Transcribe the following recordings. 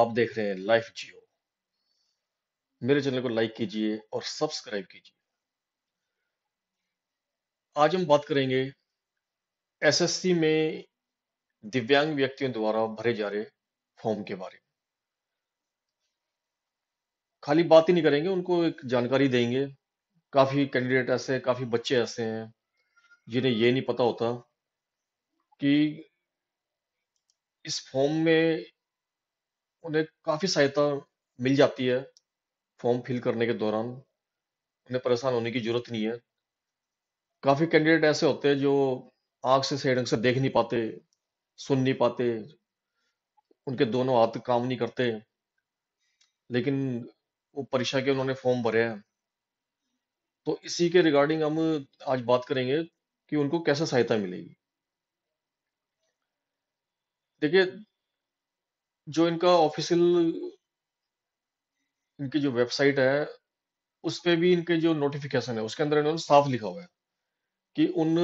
आप देख रहे हैं लाइफ जियो मेरे चैनल को लाइक कीजिए और सब्सक्राइब कीजिए आज हम बात करेंगे एसएससी में दिव्यांग व्यक्तियों द्वारा भरे जा रहे फॉर्म के बारे में खाली बात ही नहीं करेंगे उनको एक जानकारी देंगे काफी कैंडिडेट ऐसे हैं काफी बच्चे ऐसे हैं जिन्हें ये नहीं पता होता कि इस फॉर्म में उन्हें काफ़ी सहायता मिल जाती है फॉर्म फिल करने के दौरान उन्हें परेशान होने की ज़रूरत नहीं है काफ़ी कैंडिडेट ऐसे होते हैं जो आँख से सही ढंग से देख नहीं पाते सुन नहीं पाते उनके दोनों हाथ काम नहीं करते लेकिन वो परीक्षा के उन्होंने फॉर्म भरे हैं तो इसी के रिगार्डिंग हम आज बात करेंगे कि उनको कैसे सहायता मिलेगी देखिए जो इनका ऑफिशियल इनकी जो वेबसाइट है उस पर भी इनके जो नोटिफिकेशन है उसके अंदर इन्होंने साफ लिखा हुआ है कि उन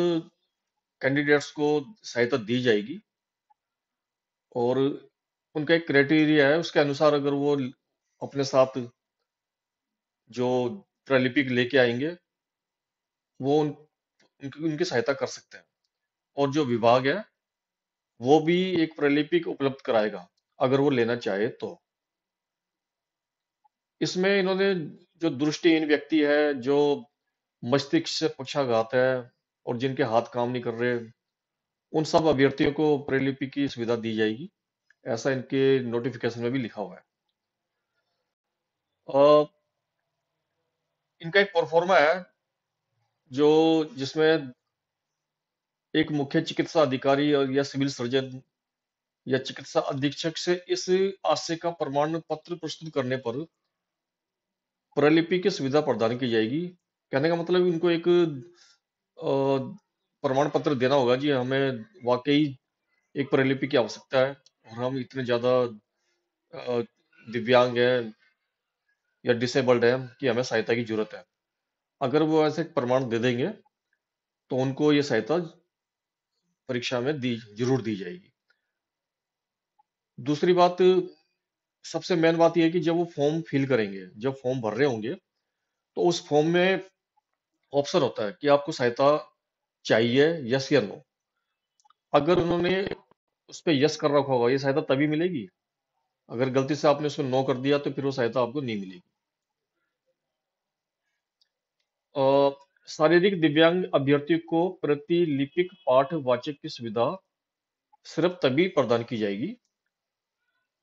कैंडिडेट्स को सहायता दी जाएगी और उनका एक क्राइटेरिया है उसके अनुसार अगर वो अपने साथ जो प्रलिपिक लेके आएंगे वो उन, उनकी उनकी सहायता कर सकते हैं और जो विभाग है वो भी एक प्रलिपिक उपलब्ध कराएगा अगर वो लेना चाहे तो इसमें इन्होंने जो दृष्टिहीन व्यक्ति है जो मस्तिष्क से पक्षाघात है और जिनके हाथ काम नहीं कर रहे उन सब अभ्यर्थियों को प्रेलिपि की सुविधा दी जाएगी ऐसा इनके नोटिफिकेशन में भी लिखा हुआ है आ, इनका एक परफॉर्मा है जो जिसमें एक मुख्य चिकित्सा अधिकारी और या सिविल सर्जन या चिकित्सा अधीक्षक से इस आशय का प्रमाण पत्र प्रस्तुत करने पर प्रलिपि की सुविधा प्रदान की जाएगी कहने का मतलब इनको एक प्रमाण पत्र देना होगा जी हमें वाकई एक प्रलिपि की आवश्यकता है और हम इतने ज्यादा दिव्यांग हैं या डिसेबल्ड हैं कि हमें सहायता की जरूरत है अगर वो ऐसे प्रमाण दे देंगे तो उनको ये सहायता परीक्षा में दी जरूर दी जाएगी दूसरी बात सबसे मेन बात यह है कि जब वो फॉर्म फिल करेंगे जब फॉर्म भर रहे होंगे तो उस फॉर्म में ऑप्शन होता है कि आपको सहायता चाहिए यस या नो अगर उन्होंने उस पर यस कर रखा होगा ये सहायता तभी मिलेगी अगर गलती से आपने उसको नो कर दिया तो फिर वो सहायता आपको नहीं मिलेगी शारीरिक दिव्यांग अभ्यर्थी को प्रतिलिपिक पाठ वाचक की सुविधा सिर्फ तभी प्रदान की जाएगी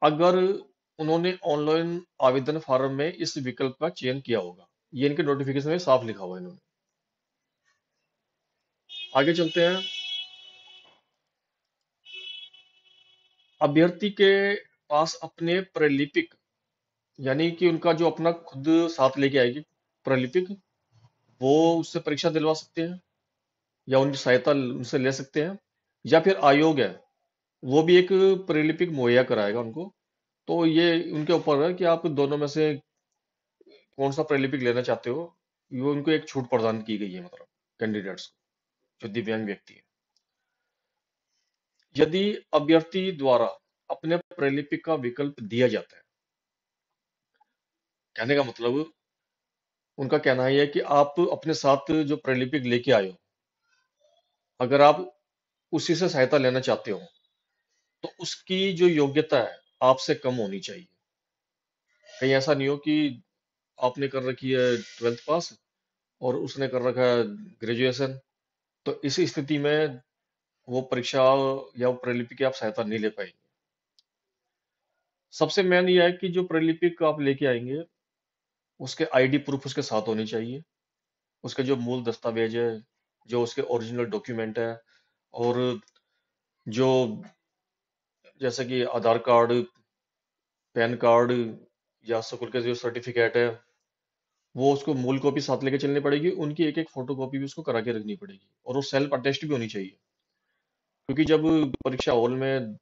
अगर उन्होंने ऑनलाइन आवेदन फॉर्म में इस विकल्प का चयन किया होगा ये इनके नोटिफिकेशन में साफ लिखा हुआ इन्होंने आगे चलते हैं अभ्यर्थी के पास अपने प्रलिपिक यानी कि उनका जो अपना खुद साथ लेके आएगी प्रलिपिक वो उससे परीक्षा दिलवा सकते हैं या उनकी सहायता उनसे ले सकते हैं या फिर आयोग है वो भी एक प्रलिपिक मुहैया कराएगा उनको तो ये उनके ऊपर है कि आप दोनों में से कौन सा प्रलिपिक लेना चाहते हो ये उनको एक छूट प्रदान की गई है मतलब कैंडिडेट्स को जो दिव्यांग व्यक्ति है यदि अभ्यर्थी द्वारा अपने प्रलिपिक का विकल्प दिया जाता है कहने का मतलब उनका कहना है कि आप अपने साथ जो प्रलिपिक लेके आए हो अगर आप उसी से सहायता लेना चाहते हो तो उसकी जो योग्यता है आपसे कम होनी चाहिए कहीं ऐसा नहीं हो कि आपने कर रखी है ट्वेल्थ पास और उसने कर रखा है ग्रेजुएशन तो इस स्थिति में वो परीक्षा या प्रलिपि की आप सहायता नहीं ले पाएंगे सबसे मेन यह है कि जो प्रलिपिक आप लेके आएंगे उसके आईडी प्रूफ उसके साथ होनी चाहिए उसके जो मूल दस्तावेज है जो उसके ओरिजिनल डॉक्यूमेंट है और जो जैसे कि आधार कार्ड पैन कार्ड या स्कूल के जो सर्टिफिकेट है वो उसको मूल कॉपी साथ लेके चलनी पड़ेगी उनकी एक एक फोटो कॉपी भी उसको करा के रखनी पड़ेगी और वो सेल्फ अटेस्ट भी होनी चाहिए क्योंकि जब परीक्षा हॉल में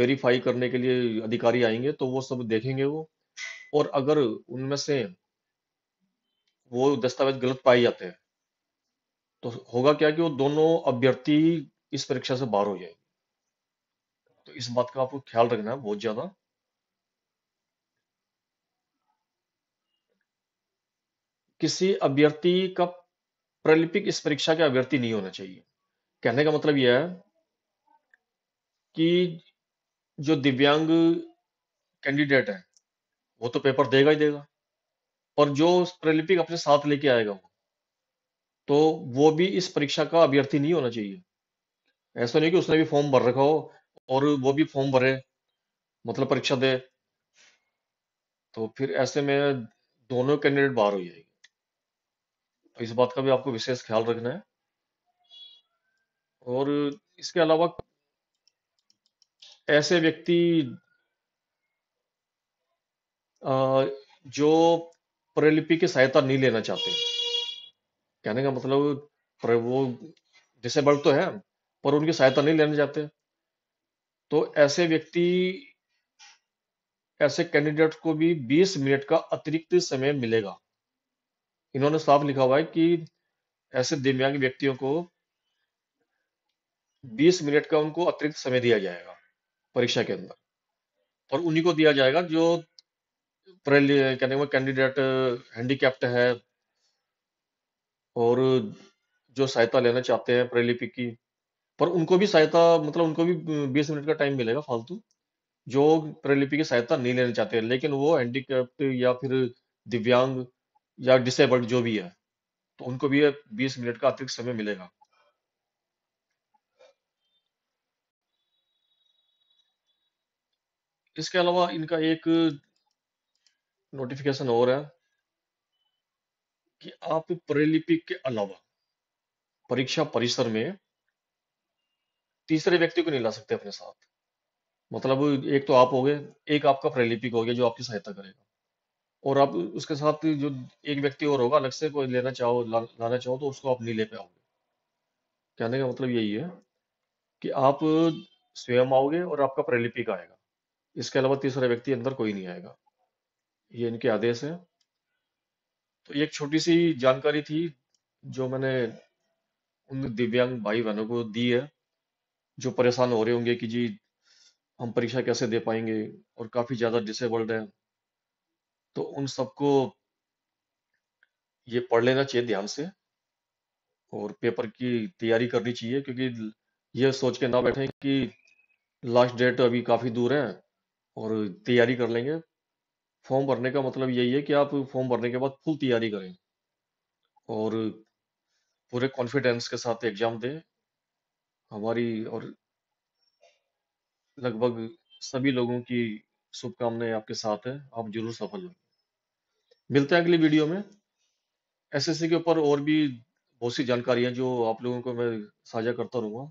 वेरीफाई करने के लिए अधिकारी आएंगे तो वो सब देखेंगे वो और अगर उनमें से वो दस्तावेज गलत पाए जाते हैं तो होगा क्या कि वो दोनों अभ्यर्थी इस परीक्षा से बाहर हो जाएंगे तो इस बात का आपको ख्याल रखना है बहुत ज़्यादा किसी अभ्यर्थी का प्रलिपिक इस परीक्षा के अभ्यर्थी नहीं होना चाहिए कहने का मतलब यह है कि जो दिव्यांग कैंडिडेट है वो तो पेपर देगा ही देगा और जो प्रलिपिक अपने साथ लेके आएगा वो तो वो भी इस परीक्षा का अभ्यर्थी नहीं होना चाहिए ऐसा नहीं कि उसने भी फॉर्म भर रखा हो और वो भी फॉर्म भरे मतलब परीक्षा दे तो फिर ऐसे में दोनों कैंडिडेट बाहर हो जाएगी तो इस बात का भी आपको विशेष ख्याल रखना है और इसके अलावा ऐसे व्यक्ति जो प्रलिपि की सहायता नहीं लेना चाहते कहने का मतलब वो डिसेबल्ड तो है पर उनकी सहायता नहीं लेना चाहते तो ऐसे व्यक्ति ऐसे कैंडिडेट को भी 20 मिनट का अतिरिक्त समय मिलेगा इन्होंने साफ लिखा हुआ है कि ऐसे दिव्यांग व्यक्तियों को 20 मिनट का उनको अतिरिक्त समय दिया जाएगा परीक्षा के अंदर और उन्हीं को दिया जाएगा जो कैंडिडेट हैंडीकैप्ट है और जो सहायता लेना चाहते हैं प्रलिपि की पर उनको भी सहायता मतलब उनको भी बीस मिनट का टाइम मिलेगा फालतू जो प्रलिपि की सहायता नहीं लेना चाहते लेकिन वो हैंडीकैप्ट या फिर दिव्यांग या डिसेबल्ड जो भी है तो उनको भी बीस मिनट का अतिरिक्त समय मिलेगा इसके अलावा इनका एक नोटिफिकेशन और है कि आप प्रलिपि के अलावा परीक्षा परिसर में तीसरे व्यक्ति को नहीं ला सकते अपने साथ मतलब एक तो आप हो गए एक आपका प्रलिपिक हो गया जो आपकी सहायता करेगा और आप उसके साथ जो एक व्यक्ति और होगा अलग से कोई लेना चाहो ला, लाना चाहो तो उसको आप नहीं ले पाओगे कहने का मतलब यही है कि आप स्वयं आओगे और आपका प्रलिपिक आएगा इसके अलावा तीसरा व्यक्ति अंदर कोई नहीं आएगा ये इनके आदेश है तो एक छोटी सी जानकारी थी जो मैंने उन दिव्यांग भाई बहनों को दी है जो परेशान हो रहे होंगे कि जी हम परीक्षा कैसे दे पाएंगे और काफ़ी ज़्यादा डिसेबल्ड हैं। तो उन सबको ये पढ़ लेना चाहिए ध्यान से और पेपर की तैयारी करनी चाहिए क्योंकि यह ये सोच के ना बैठे कि लास्ट डेट अभी काफ़ी दूर है और तैयारी कर लेंगे। फॉर्म भरने का मतलब यही है कि आप फॉर्म भरने के बाद फुल तैयारी करें और पूरे कॉन्फिडेंस के साथ एग्ज़ाम दें। हमारी और लगभग सभी लोगों की शुभकामनाएं आपके साथ है आप जरूर सफल होंगे मिलते हैं अगली वीडियो में एसएससी के ऊपर और भी बहुत सी जानकारियां जो आप लोगों को मैं साझा करता रहूंगा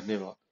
धन्यवाद